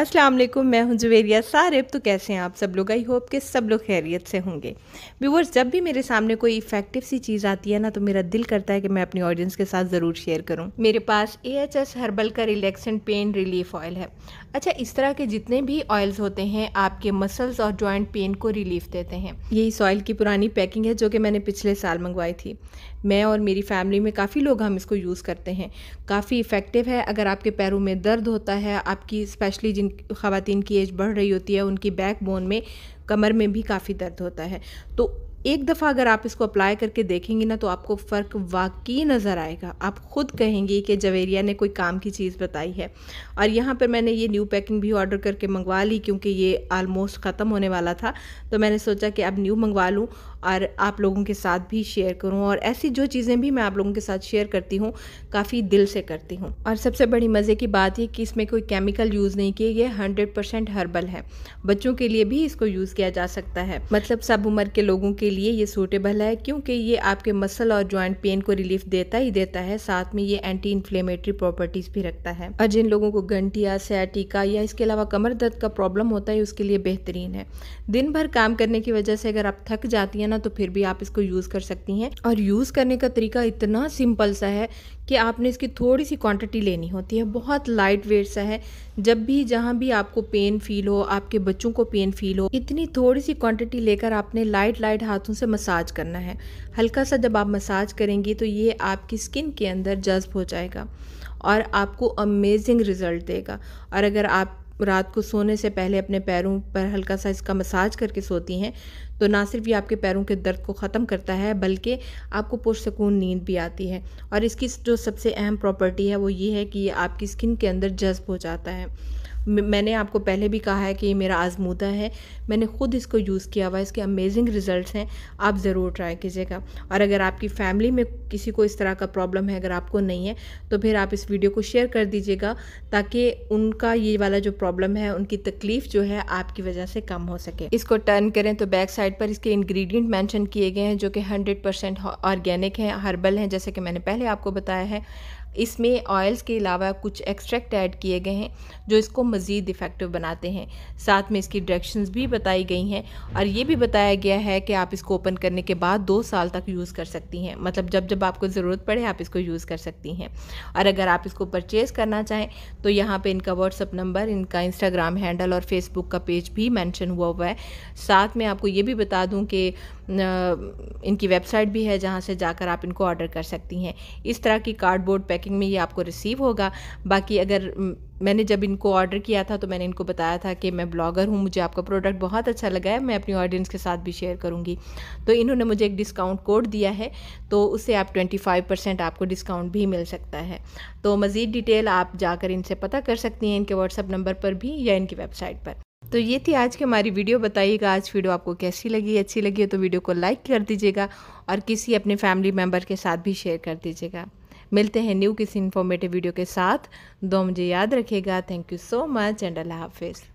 अस्सलाम वालेकुम मैं हूं जुवेरिया सारिब तो कैसे हैं आप सब लोग आई होप कि सब लोग खैरियत से होंगे व्यूवर्स जब भी मेरे सामने कोई इफेक्टिव सी चीज़ आती है ना तो मेरा दिल करता है कि मैं अपनी ऑडियंस के साथ ज़रूर शेयर करूं मेरे पास ए एच एस हर्बल का रिलैक्सेंट पेन रिलीफ ऑयल है अच्छा इस तरह के जितने भी ऑयल्स होते हैं आपके मसल्स और जॉइंट पेन को रिलीफ देते हैं ये इस ऑयल की पुरानी पैकिंग है जो कि मैंने पिछले साल मंगवाई थी मैं और मेरी फैमिली में काफ़ी लोग हम इसको यूज़ करते हैं काफ़ी इफ़ेक्टिव है अगर आपके पैरों में दर्द होता है आपकी स्पेशली जिन ख़वातीन की एज बढ़ रही होती है उनकी बैक बोन में कमर में भी काफ़ी दर्द होता है तो एक दफ़ा अगर आप इसको अप्लाई करके देखेंगी ना तो आपको फ़र्क वाकई नज़र आएगा आप ख़ुद कहेंगी कि जवेरिया ने कोई काम की चीज़ बताई है और यहाँ पर मैंने ये न्यू पैकिंग भी ऑर्डर करके मंगवा ली क्योंकि ये आलमोस्ट ख़त्म होने वाला था तो मैंने सोचा कि अब न्यू मंगवा लूँ और आप लोगों के साथ भी शेयर करूँ और ऐसी जो चीज़ें भी मैं आप लोगों के साथ शेयर करती हूँ काफ़ी दिल से करती हूँ और सबसे बड़ी मज़े की बात यह कि इसमें कोई केमिकल यूज़ नहीं किए ये हंड्रेड परसेंट हर्बल है बच्चों के लिए भी इसको यूज़ किया जा सकता है मतलब सब उम्र के लोगों के लिए ये सूटेबल है क्योंकि ये आपके मसल और ज्वाइंट पेन को रिलीफ देता ही देता है साथ में ये एंटी इन्फ्लेमेटरी प्रॉपर्टीज भी रखता है और जिन लोगों को घंटिया सैटिका या इसके अलावा कमर दर्द का प्रॉब्लम होता है उसके लिए बेहतरीन है दिन भर काम करने की वजह से अगर आप थक जाती हैं ना तो फिर भी आप इसको यूज़ कर सकती हैं और यूज़ करने का तरीका इतना सिंपल सा है कि आपने इसकी थोड़ी सी क्वांटिटी लेनी होती है बहुत लाइट वेट सा है जब भी जहाँ भी आपको पेन फील हो आपके बच्चों को पेन फील हो इतनी थोड़ी सी क्वांटिटी लेकर आपने लाइट लाइट हाथ हाथों से मसाज करना है हल्का सा जब आप मसाज करेंगी तो ये आपकी स्किन के अंदर जज्ब हो जाएगा और आपको अमेजिंग रिज़ल्ट देगा और अगर आप रात को सोने से पहले अपने पैरों पर हल्का सा इसका मसाज करके सोती हैं तो ना सिर्फ ये आपके पैरों के दर्द को ख़त्म करता है बल्कि आपको पुरसकून नींद भी आती है और इसकी जो सबसे अहम प्रॉपर्टी है वो ये है कि ये आपकी स्किन के अंदर जज्ब हो जाता है मैंने आपको पहले भी कहा है कि ये मेरा आजमूदा है मैंने ख़ुद इसको यूज़ किया हुआ है इसके अमेजिंग रिजल्ट्स हैं आप ज़रूर ट्राई कीजिएगा और अगर आपकी फ़ैमिली में किसी को इस तरह का प्रॉब्लम है अगर आपको नहीं है तो फिर आप इस वीडियो को शेयर कर दीजिएगा ताकि उनका ये वाला जो प्रॉब्लम है उनकी तकलीफ़ जो है आपकी वजह से कम हो सके इसको टर्न करें तो बैक साइड पर इसके इंग्रेडिएंट मेंशन किए गए हैं जो कि 100% ऑर्गेनिक हैं हर्बल हैं जैसे कि मैंने पहले आपको बताया है इसमें ऑयल्स के अलावा कुछ एक्सट्रैक्ट ऐड किए गए हैं जो इसको मज़ीद इफ़ेक्टिव बनाते हैं साथ में इसकी डायरेक्शंस भी बताई गई हैं और ये भी बताया गया है कि आप इसको ओपन करने के बाद दो साल तक यूज़ कर सकती हैं मतलब जब जब आपको ज़रूरत पड़े आप इसको यूज़ कर सकती हैं और अगर आप इसको परचेज़ करना चाहें तो यहाँ पर इनका व्हाट्सअप नंबर इनका इंस्टाग्राम हैंडल और फेसबुक का पेज भी मैंशन हुआ हुआ है साथ में आपको ये भी बता दूँ कि इनकी वेबसाइट भी है जहाँ से जाकर आप इनको ऑर्डर कर सकती हैं इस तरह की कार्डबोर्ड पैकेज पैकिंग में ये आपको रिसीव होगा बाकी अगर मैंने जब इनको ऑर्डर किया था तो मैंने इनको बताया था कि मैं ब्लॉगर हूँ मुझे आपका प्रोडक्ट बहुत अच्छा लगा है मैं अपनी ऑडियंस के साथ भी शेयर करूँगी तो इन्होंने मुझे एक डिस्काउंट कोड दिया है तो उससे आप 25 परसेंट आपको डिस्काउंट भी मिल सकता है तो मज़ीद डिटेल आप जाकर इनसे पता कर सकती हैं इनके व्हाट्सअप नंबर पर भी या इनकी वेबसाइट पर तो ये थी आज की हमारी वीडियो बताइएगा आज वीडियो आपको कैसी लगी अच्छी लगी है तो वीडियो को लाइक कर दीजिएगा और किसी अपने फैमिली मेम्बर के साथ भी शेयर कर दीजिएगा मिलते हैं न्यू किसी इन्फॉर्मेटिव वीडियो के साथ दो मुझे याद रखिएगा thank you so much and अल्लाह हाफिज़